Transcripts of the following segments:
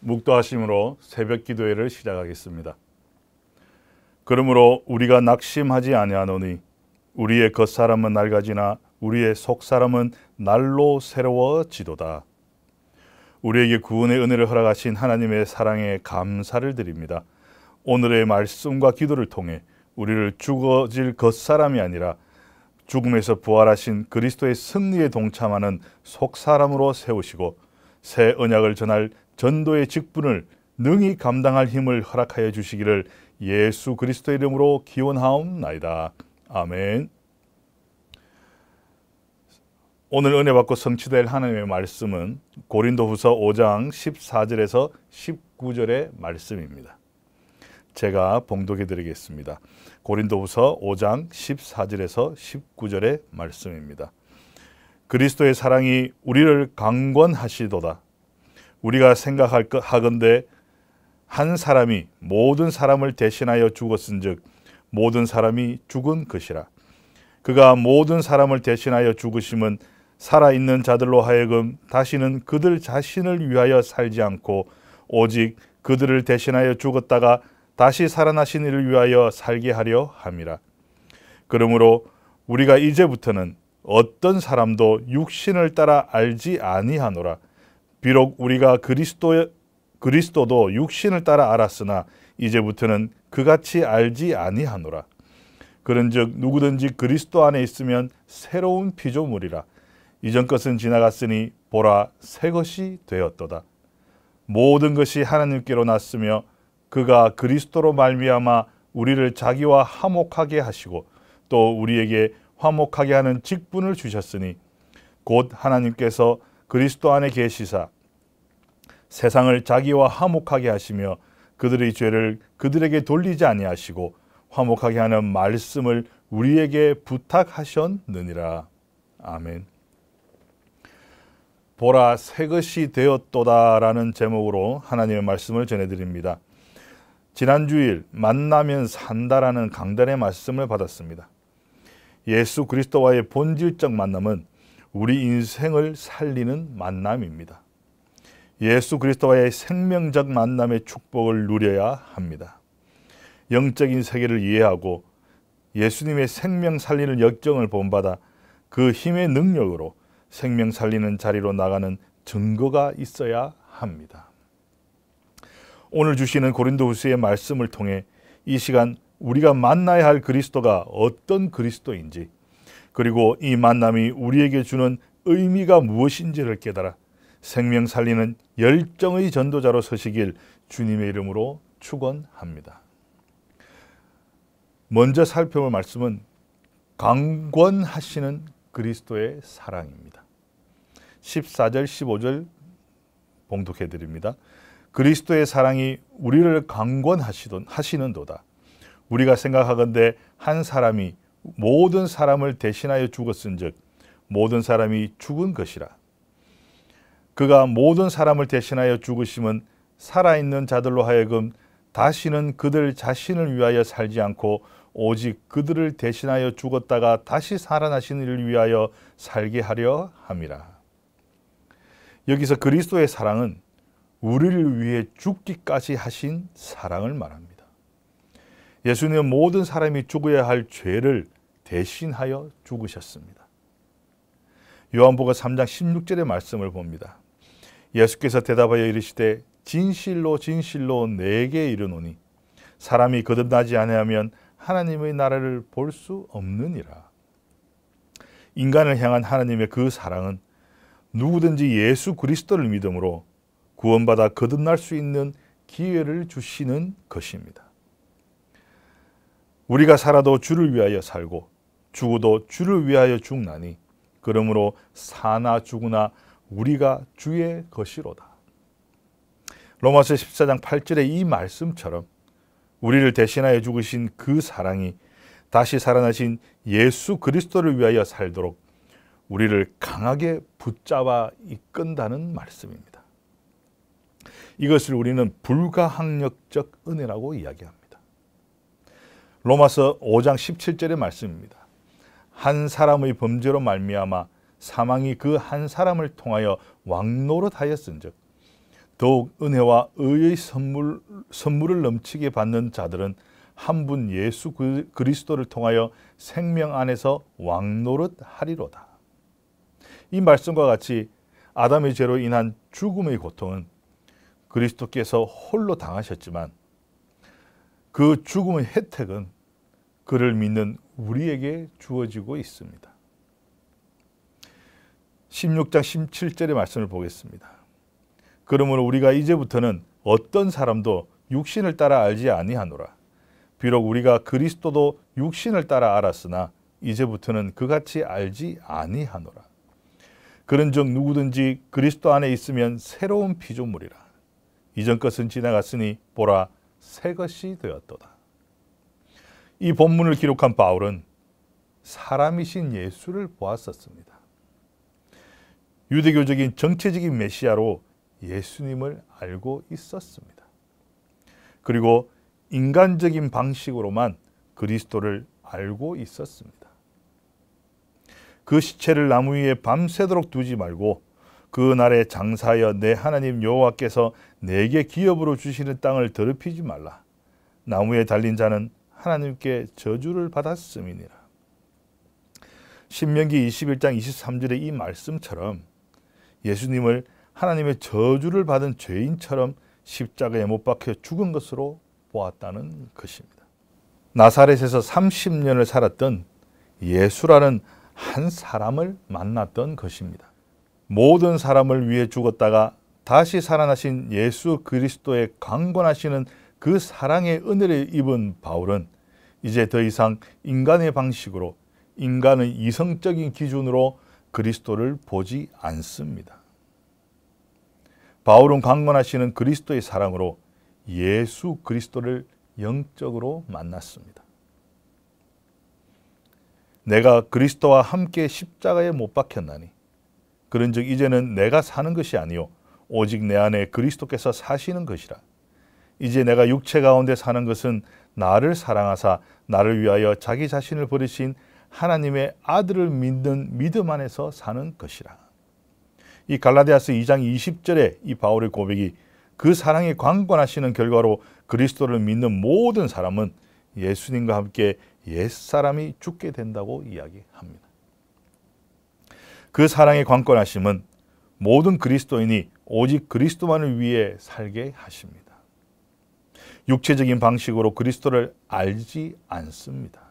묵도하심으로 새벽 기도회를 시작하겠습니다. 그러므로 우리가 낙심하지 아니하노니 우리의 겉사람은 낡아지나 우리의 속사람은 날로 새로워지도다. 우리에게 구원의 은혜를 허락하신 하나님의 사랑에 감사를 드립니다. 오늘의 말씀과 기도를 통해 우리를 죽어질 겉사람이 아니라 죽음에서 부활하신 그리스도의 승리에 동참하는 속사람으로 세우시고 새 언약을 전할 전도의 직분을 능히 감당할 힘을 허락하여 주시기를 예수 그리스도 이름으로 기원하옵나이다. 아멘. 오늘 은혜 받고 성취될 하나님의 말씀은 고린도후서 5장 14절에서 19절의 말씀입니다. 제가 봉독해 드리겠습니다. 고린도후서 5장 14절에서 19절의 말씀입니다. 그리스도의 사랑이 우리를 강권하시도다. 우리가 생각할 것 하건대 한 사람이 모든 사람을 대신하여 죽었은즉 모든 사람이 죽은 것이라 그가 모든 사람을 대신하여 죽으심은 살아 있는 자들로 하여금 다시는 그들 자신을 위하여 살지 않고 오직 그들을 대신하여 죽었다가 다시 살아나신 이를 위하여 살게 하려 함이라 그러므로 우리가 이제부터는 어떤 사람도 육신을 따라 알지 아니하노라 비록 우리가 그리스도 그리스도도 육신을 따라 알았으나 이제부터는 그같이 알지 아니하노라. 그런즉 누구든지 그리스도 안에 있으면 새로운 피조물이라. 이전 것은 지나갔으니 보라 새 것이 되었도다. 모든 것이 하나님께로 났으며 그가 그리스도로 말미암아 우리를 자기와 화목하게 하시고 또 우리에게 화목하게 하는 직분을 주셨으니 곧 하나님께서 그리스도 안에 계시사 세상을 자기와 화목하게 하시며 그들의 죄를 그들에게 돌리지 아니하시고 화목하게 하는 말씀을 우리에게 부탁하셨느니라. 아멘. 보라 새 것이 되었도다라는 제목으로 하나님의 말씀을 전해드립니다. 지난 주일 만나면 산다라는 강단의 말씀을 받았습니다. 예수 그리스도와의 본질적 만남은 우리 인생을 살리는 만남입니다. 예수 그리스도와의 생명적 만남의 축복을 누려야 합니다. 영적인 세계를 이해하고 예수님의 생명 살리는 역정을 본받아 그 힘의 능력으로 생명 살리는 자리로 나가는 증거가 있어야 합니다. 오늘 주시는 고린도후서의 말씀을 통해 이 시간 우리가 만나야 할 그리스도가 어떤 그리스도인지 그리고 이 만남이 우리에게 주는 의미가 무엇인지를 깨달아 생명 살리는 열정의 전도자로 서시길 주님의 이름으로 축원합니다. 먼저 살펴볼 말씀은 강권하시는 그리스도의 사랑입니다. 14절 15절 봉독해 드립니다. 그리스도의 사랑이 우리를 강권하시는도다 우리가 생각하건대 한 사람이 모든 사람을 대신하여 죽었은즉 모든 사람이 죽은 것이라. 그가 모든 사람을 대신하여 죽으심은 살아있는 자들로 하여금 다시는 그들 자신을 위하여 살지 않고 오직 그들을 대신하여 죽었다가 다시 살아나신 이를 위하여 살게 하려 함이라. 여기서 그리스도의 사랑은 우리를 위해 죽기까지 하신 사랑을 말합니다. 예수님은 모든 사람이 죽어야 할 죄를 대신하여 죽으셨습니다. 요한복음 3장 16절의 말씀을 봅니다. 예수께서 대답하여 이르시되 진실로 진실로 내게 이르노니 사람이 거듭나지 아니하면 하나님의 나라를 볼 수 없느니라. 인간을 향한 하나님의 그 사랑은 누구든지 예수 그리스도를 믿음으로 구원받아 거듭날 수 있는 기회를 주시는 것입니다. 우리가 살아도 주를 위하여 살고 죽어도 주를 위하여 죽나니 그러므로 사나 죽으나 우리가 주의 것이로다. 로마서 14장 8절의 이 말씀처럼 우리를 대신하여 죽으신 그 사랑이 다시 살아나신 예수 그리스도를 위하여 살도록 우리를 강하게 붙잡아 이끈다는 말씀입니다. 이것을 우리는 불가항력적 은혜라고 이야기합니다. 로마서 5장 17절의 말씀입니다. 한 사람의 범죄로 말미암아 사망이 그 한 사람을 통하여 왕노릇하였은즉 더욱 은혜와 의의 선물, 선물을 넘치게 받는 자들은 한 분 예수 그, 그리스도를 통하여 생명 안에서 왕노릇하리로다. 이 말씀과 같이 아담의 죄로 인한 죽음의 고통은 그리스도께서 홀로 당하셨지만 그 죽음의 혜택은 그를 믿는 우리에게 주어지고 있습니다. 16장 17절의 말씀을 보겠습니다. 그러므로 우리가 이제부터는 어떤 사람도 육신을 따라 알지 아니하노라. 비록 우리가 그리스도도 육신을 따라 알았으나 이제부터는 그같이 알지 아니하노라. 그런즉 누구든지 그리스도 안에 있으면 새로운 피조물이라. 이전 것은 지나갔으니 보라 새 것이 되었도다. 이 본문을 기록한 바울은 사람이신 예수를 보았었습니다. 유대교적인 정체적인 메시아로 예수님을 알고 있었습니다. 그리고 인간적인 방식으로만 그리스도를 알고 있었습니다. 그 시체를 나무 위에 밤새도록 두지 말고 그 날에 장사여내 하나님 여호와께서 내게 기업으로 주시는 땅을 더럽히지 말라. 나무에 달린 자는 하나님께 저주를 받았음이니라. 신명기 21장 23절의 이 말씀처럼 예수님을 하나님의 저주를 받은 죄인처럼 십자가에 못 박혀 죽은 것으로 보았다는 것입니다. 나사렛에서 30년을 살았던 예수라는 한 사람을 만났던 것입니다. 모든 사람을 위해 죽었다가 다시 살아나신 예수 그리스도의 강권하시는그 사랑의 은혜를 입은 바울은 이제 더 이상 인간의 방식으로 인간의 이성적인 기준으로 그리스도를 보지 않습니다. 바울은 강건하시는 그리스도의 사랑으로 예수 그리스도를 영적으로 만났습니다. 내가 그리스도와 함께 십자가에 못 박혔나니 그런즉 이제는 내가 사는 것이 아니요 오직 내 안에 그리스도께서 사시는 것이라. 이제 내가 육체 가운데 사는 것은 나를 사랑하사 나를 위하여 자기 자신을 버리신 하나님의 아들을 믿는 믿음 안에서 사는 것이라. 이 갈라디아스 2장 20절에 이 바울의 고백이 그 사랑에 관관하시는 결과로 그리스도를 믿는 모든 사람은 예수님과 함께 옛사람이 죽게 된다고 이야기합니다. 그 사랑의 관건하심은 모든 그리스도인이 오직 그리스도만을 위해 살게 하십니다. 육체적인 방식으로 그리스도를 알지 않습니다.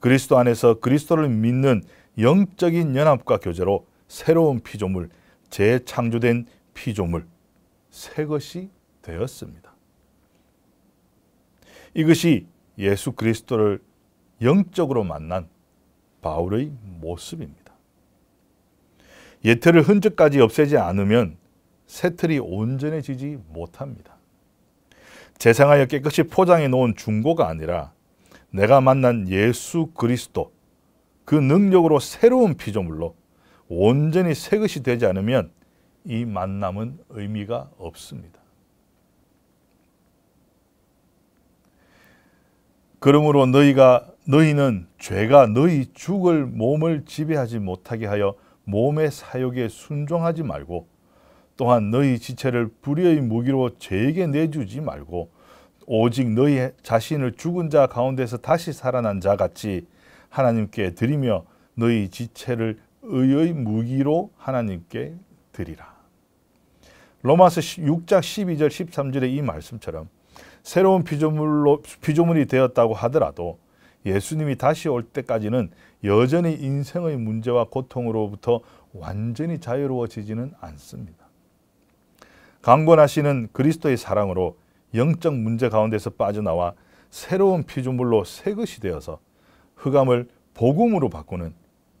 그리스도 안에서 그리스도를 믿는 영적인 연합과 교제로 새로운 피조물, 재창조된 피조물, 새 것이 되었습니다. 이것이 예수 그리스도를 영적으로 만난 바울의 모습입니다. 예틀을 흔적까지 없애지 않으면 새틀이 온전해지지 못합니다. 재상하여 깨끗이 포장해 놓은 중고가 아니라 내가 만난 예수 그리스도 그 능력으로 새로운 피조물로 온전히 새 것이 되지 않으면 이 만남은 의미가 없습니다. 그러므로 너희가 너희는 죄가 너희 죽을 몸을 지배하지 못하게 하여 몸의 사욕에 순종하지 말고 또한 너희 지체를 불의의 무기로 죄에게 내주지 말고 오직 너희 자신을 죽은 자 가운데서 다시 살아난 자 같이 하나님께 드리며 너희 지체를 의의 무기로 하나님께 드리라. 로마서 6장 12절 13절의 이 말씀처럼 새로운 피조물로, 피조물이 되었다고 하더라도 예수님이 다시 올 때까지는 여전히 인생의 문제와 고통으로부터 완전히 자유로워지지는 않습니다. 강권하시는 그리스도의 사랑으로 영적 문제 가운데서 빠져나와 새로운 피조물로 새 것이 되어서 흑암을 복음으로 바꾸는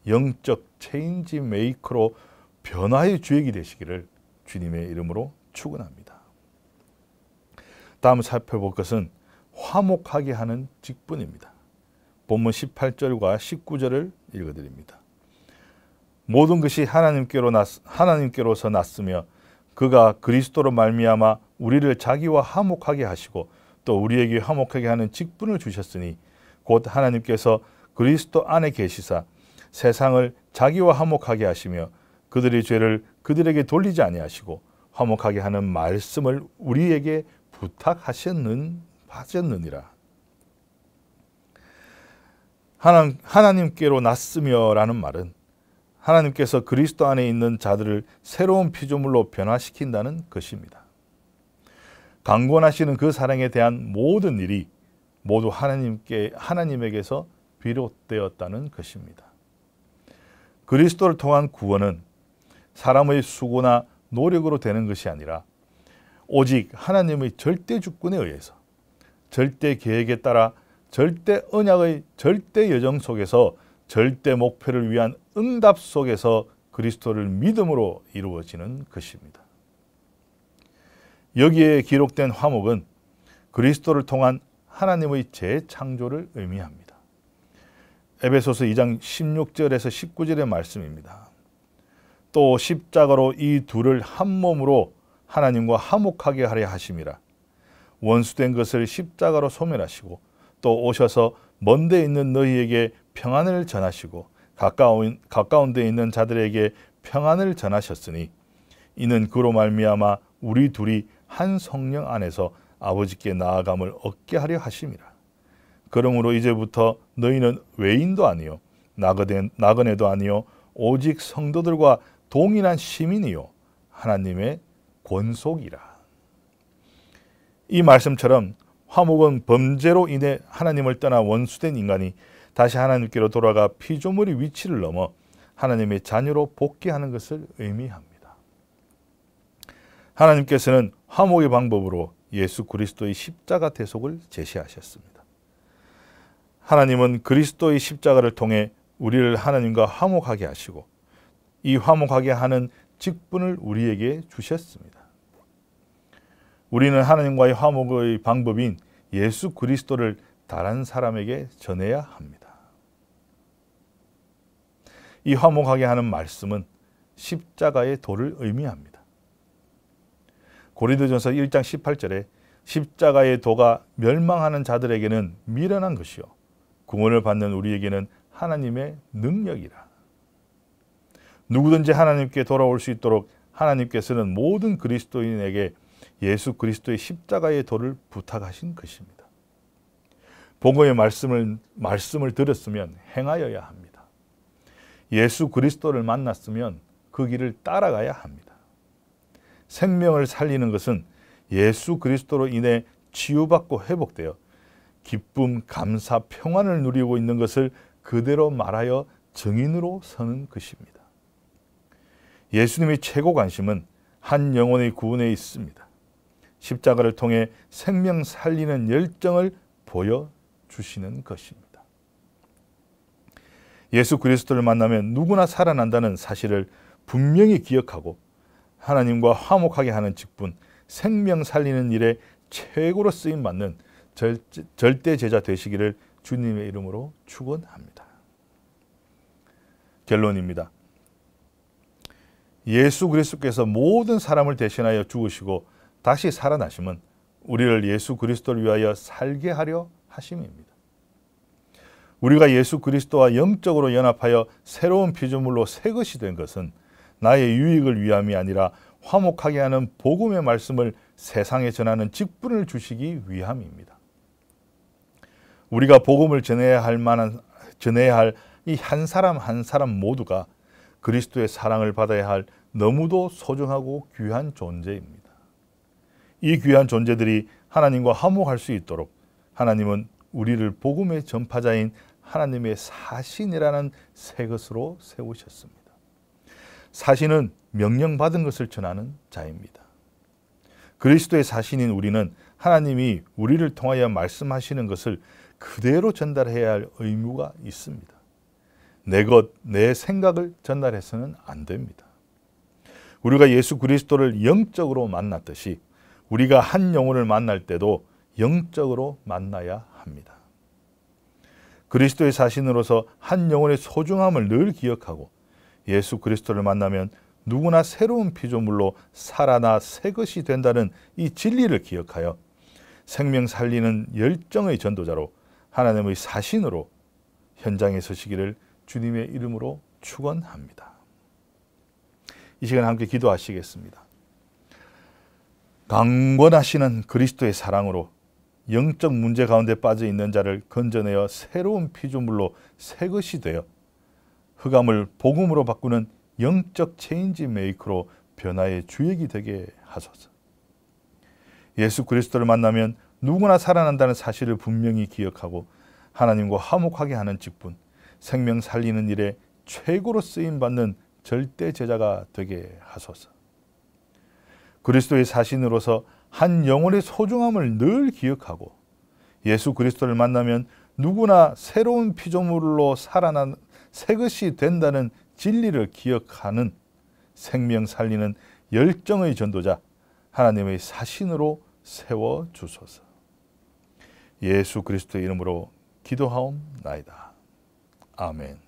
영적 체인지 메이커로 변화의 주역이 되시기를 주님의 이름으로 축원합니다. 다음 살펴볼 것은 화목하게 하는 직분입니다. 본문 18절과 19절을 읽어드립니다. 모든 것이 하나님께로 났, 하나님께로서 났으며 그가 그리스도로 말미암아 우리를 자기와 화목하게 하시고 또 우리에게 화목하게 하는 직분을 주셨으니 곧 하나님께서 그리스도 안에 계시사 세상을 자기와 화목하게 하시며 그들의 죄를 그들에게 돌리지 아니하시고 화목하게 하는 말씀을 우리에게 부탁하셨는 하셨느니라. 하나, 하나님께로 났으며라는 말은 하나님께서 그리스도 안에 있는 자들을 새로운 피조물로 변화시킨다는 것입니다. 강권하시는 그 사랑에 대한 모든 일이 모두 하나님께 하나님에게서 비롯되었다는 것입니다. 그리스도를 통한 구원은 사람의 수고나 노력으로 되는 것이 아니라 오직 하나님의 절대 주권에 의해서 절대 계획에 따라 절대 언약의 절대 여정 속에서 절대 목표를 위한 응답 속에서 그리스도를 믿음으로 이루어지는 것입니다. 여기에 기록된 화목은 그리스도를 통한 하나님의 재창조를 의미합니다. 에베소서 2장 16절에서 19절의 말씀입니다. 또 십자가로 이 둘을 한 몸으로 하나님과 화목하게 하려 하심이라 원수된 것을 십자가로 소멸하시고 또 오셔서 먼데 있는 너희에게 평안을 전하시고 가까운 가까운 데 있는 자들에게 평안을 전하셨으니 이는 그로 말미암아 우리 둘이 한 성령 안에서 아버지께 나아감을 얻게 하려 하심이라. 그러므로 이제부터 너희는 외인도 아니요 나그네, 도 아니요 오직 성도들과 동일한 시민이요 하나님의 권속이라. 이 말씀처럼 화목은 범죄로 인해 하나님을 떠나 원수된 인간이 다시 하나님께로 돌아가 피조물의 위치를 넘어 하나님의 자녀로 복귀하는 것을 의미합니다. 하나님께서는 화목의 방법으로 예수 그리스도의 십자가 대속을 제시하셨습니다. 하나님은 그리스도의 십자가를 통해 우리를 하나님과 화목하게 하시고 이 화목하게 하는 직분을 우리에게 주셨습니다. 우리는 하나님과의 화목의 방법인 예수 그리스도를 다른 사람에게 전해야 합니다. 이 화목하게 하는 말씀은 십자가의 도를 의미합니다. 고린도전서 1장 18절에 십자가의 도가 멸망하는 자들에게는 미련한 것이요 구원을 받는 우리에게는 하나님의 능력이라. 누구든지 하나님께 돌아올 수 있도록 하나님께서는 모든 그리스도인에게 예수 그리스도의 십자가의 도를 부탁하신 것입니다. 복음의 말씀을 말씀을 들었으면 행하여야 합니다. 예수 그리스도를 만났으면 그 길을 따라가야 합니다. 생명을 살리는 것은 예수 그리스도로 인해 치유받고 회복되어 기쁨, 감사, 평안을 누리고 있는 것을 그대로 말하여 증인으로 서는 것입니다. 예수님의 최고 관심은 한 영혼의 구원에 있습니다. 십자가를 통해 생명 살리는 열정을 보여주시는 것입니다. 예수 그리스도를 만나면 누구나 살아난다는 사실을 분명히 기억하고 하나님과 화목하게 하는 직분, 생명 살리는 일에 최고로 쓰임 받는 절대 제자 되시기를 주님의 이름으로 축원합니다. 결론입니다. 예수 그리스도께서 모든 사람을 대신하여 죽으시고 다시 살아나심은 우리를 예수 그리스도를 위하여 살게 하려 하심입니다. 우리가 예수 그리스도와 영적으로 연합하여 새로운 피조물로 새 것이 된 것은 나의 유익을 위함이 아니라 화목하게 하는 복음의 말씀을 세상에 전하는 직분을 주시기 위함입니다. 우리가 복음을 전해야 할 만한 전해야 할 이 한 사람 한 사람 모두가 그리스도의 사랑을 받아야 할 너무도 소중하고 귀한 존재입니다. 이 귀한 존재들이 하나님과 화목할 수 있도록 하나님은 우리를 복음의 전파자인 하나님의 사신이라는 새 것으로 세우셨습니다. 사신은 명령받은 것을 전하는 자입니다. 그리스도의 사신인 우리는 하나님이 우리를 통하여 말씀하시는 것을 그대로 전달해야 할 의무가 있습니다. 내 것, 내 생각을 전달해서는 안 됩니다. 우리가 예수 그리스도를 영적으로 만났듯이 우리가 한 영혼을 만날 때도 영적으로 만나야 합니다. 그리스도의 자신으로서 한 영혼의 소중함을 늘 기억하고 예수 그리스도를 만나면 누구나 새로운 피조물로 살아나 새 것이 된다는 이 진리를 기억하여 생명 살리는 열정의 전도자로 하나님의 사신으로 현장에 서시기를 주님의 이름으로 축원합니다. 이 시간 함께 기도하시겠습니다. 강권하시는 그리스도의 사랑으로 영적 문제 가운데 빠져 있는 자를 건져내어 새로운 피조물로 새 것이 되어 흑암을 복음으로 바꾸는 영적 체인지 메이크로 변화의 주역이 되게 하소서. 예수 그리스도를 만나면 누구나 살아난다는 사실을 분명히 기억하고 하나님과 화목하게 하는 직분, 생명 살리는 일에 최고로 쓰임 받는 절대 제자가 되게 하소서. 그리스도의 사신으로서 한 영혼의 소중함을 늘 기억하고 예수 그리스도를 만나면 누구나 새로운 피조물로 살아난 새것이 된다는 진리를 기억하는 생명 살리는 열정의 전도자 하나님의 사신으로 세워 주소서. 예수 그리스도의 이름으로 기도하옵나이다. 아멘.